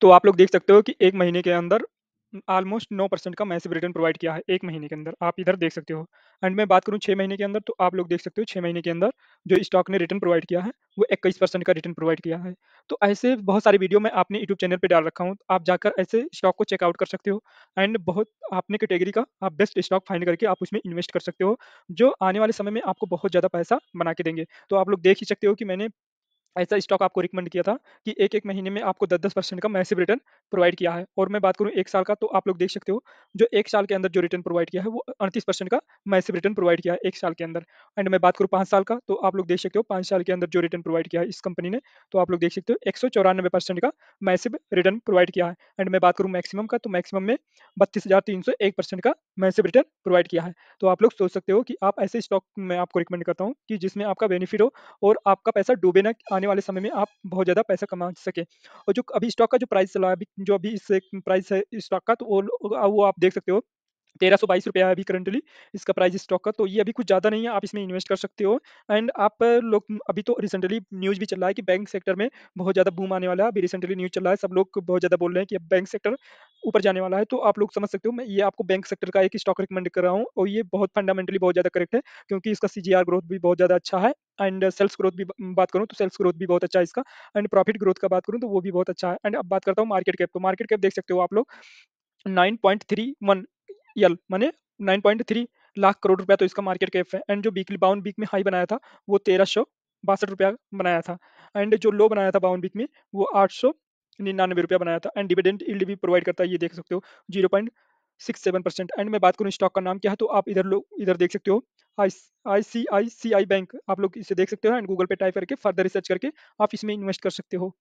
तो आप लोग देख सकते हो कि एक महीने के अंदर ऑलमोस्ट नौ परसेंट का मैसिव रिटर्न प्रोवाइड किया है एक महीने के अंदर आप इधर देख सकते हो एंड मैं बात करूँ छः महीने के अंदर तो आप लोग देख सकते हो छः महीने के अंदर जो स्टॉक ने रिटर्न प्रोवाइड किया है वो इक्कीस परसेंट का रिटर्न प्रोवाइड किया है तो ऐसे बहुत सारी वीडियो मैं अपने यूट्यूब चैनल पर डाल रखा हूँ आप जाकर ऐसे स्टॉक को चेकआउट कर सकते हो एंड बहुत अपने कैटेगरी का आप बेस्ट स्टॉक फाइंड करके आप उसमें इन्वेस्ट कर सकते हो जो आने वाले समय में आपको बहुत ज़्यादा पैसा बना के देंगे तो आप लोग देख ही सकते हो कि मैंने ऐसा स्टॉक आपको रिकमेंड किया था कि एक एक महीने में आपको दस दस परसेंट का मैसिव रिटर्न प्रोवाइड किया है और मैं बात करूँ एक साल का तो आप लोग देख सकते हो जो एक साल के अंदर जो रिटर्न प्रोवाइड किया है वो अड़तीस परसेंट का मैसिव रिटर्न प्रोवाइड किया है एक साल के अंदर एंड मैं बात करूँ पाँच साल का तो आप लोग देख सकते हो पाँच साल के अंदर जो रिटर्न प्रोवाइड किया है इस कंपनी ने तो आप लोग देख सकते हो एक परसेंट का मैसिव रिटर्न प्रोवाइड किया है एंड मैं बात करूँ मैक्सिमम का तो मैक्सिमम में बत्तीस का मैंने सिर्फ रिटर्न प्रोवाइड किया है तो आप लोग सोच सकते हो कि आप ऐसे स्टॉक मैं आपको रिकमेंड करता हूँ कि जिसमें आपका बेनिफिट हो और आपका पैसा डूबे ना आने वाले समय में आप बहुत ज़्यादा पैसा कमा सके और जो अभी स्टॉक का जो प्राइस चला अभी जो अभी इस प्राइस है स्टॉक का तो वो आप देख सकते हो तेरह सौ बाईस रुपया है अभी करंटली इसका प्राइस स्टॉक का तो ये अभी कुछ ज़्यादा नहीं है आप इसमें इन्वेस्ट कर सकते हो एंड आप लोग अभी तो रिसेंटली न्यूज़ भी चल रहा है कि बैंक सेक्टर में बहुत ज़्यादा बूम आने वाला है अभी रिसेंटली न्यूज़ चल रहा है सब लोग बहुत ज़्यादा बोल रहे हैं कि अब बैंक सेक्टर ऊपर जाने वाला है तो आप लोग समझ सकते हो मैं ये आपको बैंक सेक्टर का एक स्टॉक रिकमेंड कर रहा हूँ और ये बहुत फंडामेंटली बहुत ज़्यादा करेक्ट है क्योंकि इसका सी ग्रोथ भी बहुत ज़्यादा अच्छा है एंड सेल्स ग्रोथ भी बात करूँ तो सेल्स ग्रोथ भी बहुत अच्छा है इसका एंड प्रॉफिट ग्रोथ का बात करूँ तो वो भी बहुत अच्छा है एंड अब बात करता हूँ मार्केट कैप तो मार्केट कैप देख सकते हो आप लोग नाइन पॉइंट थ्री वन यल माने 9.3 लाख करोड़ रुपया तो इसका मार्केट कैप है एंड जो वीकली बाउन बीक में हाई बनाया था वो तेरह सौ बासठ रुपया बनाया था एंड जो लो बनाया था बाउन बीक में वो आठ सौ निन्यानवे रुपया बनाया था एंड डिविडेंड इल्ड भी प्रोवाइड करता है ये देख सकते हो zero point six seven percent and मैं बात करूँ स्टॉक का नाम क्या है तो आप इधर लोग इधर देख सकते हो आई सी आई बैंक आप लोग इसे देख सकते हो एंड गूगल पे टाइप करके फर्दर रिसर्च करके आप इसमें इन्वेस्ट कर सकते हो